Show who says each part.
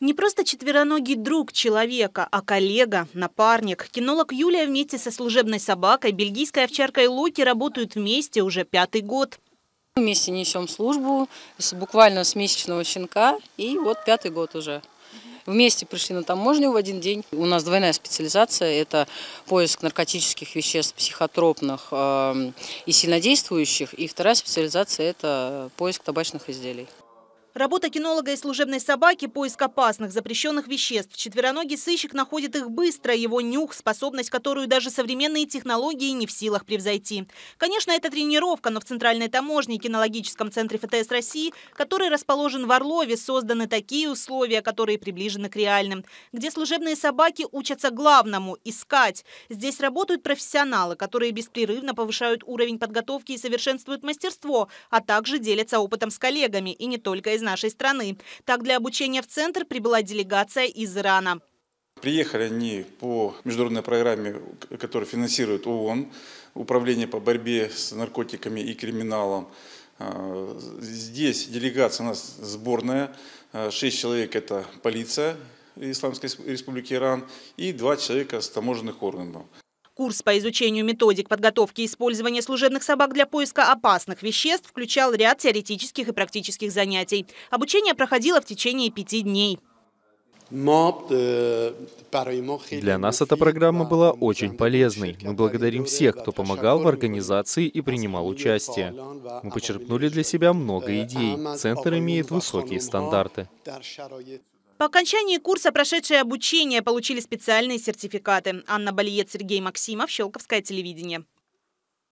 Speaker 1: Не просто четвероногий друг человека, а коллега, напарник. Кинолог Юлия вместе со служебной собакой, бельгийской овчаркой Луки работают вместе уже пятый
Speaker 2: год. Вместе несем службу, буквально с месячного щенка, и вот пятый год уже. Вместе пришли на таможню в один день. У нас двойная специализация. Это поиск наркотических веществ, психотропных э, и сильнодействующих. И вторая специализация – это поиск табачных изделий.
Speaker 1: Работа кинолога и служебной собаки – поиск опасных, запрещенных веществ. Четвероногий сыщик находит их быстро, его нюх – способность, которую даже современные технологии не в силах превзойти. Конечно, это тренировка, но в Центральной таможне и кинологическом центре ФТС России, который расположен в Орлове, созданы такие условия, которые приближены к реальным, где служебные собаки учатся главному – искать. Здесь работают профессионалы, которые беспрерывно повышают уровень подготовки и совершенствуют мастерство, а также делятся опытом с коллегами, и не только из из нашей страны. Так, для обучения в центр прибыла делегация из Ирана.
Speaker 3: Приехали они по международной программе, которую финансирует ООН, Управление по борьбе с наркотиками и криминалом. А, здесь делегация у нас сборная, 6 а, человек это полиция Исламской Республики Иран и 2 человека с таможенных органов.
Speaker 1: Курс по изучению методик подготовки и использования служебных собак для поиска опасных веществ включал ряд теоретических и практических занятий. Обучение проходило в течение пяти дней.
Speaker 3: Для
Speaker 2: нас эта программа была очень полезной. Мы благодарим всех, кто помогал в организации и принимал участие. Мы почерпнули для себя много идей. Центр имеет высокие стандарты.
Speaker 1: По окончании курса прошедшее обучение получили специальные сертификаты. Анна Балиет, Сергей Максимов, Щелковское телевидение.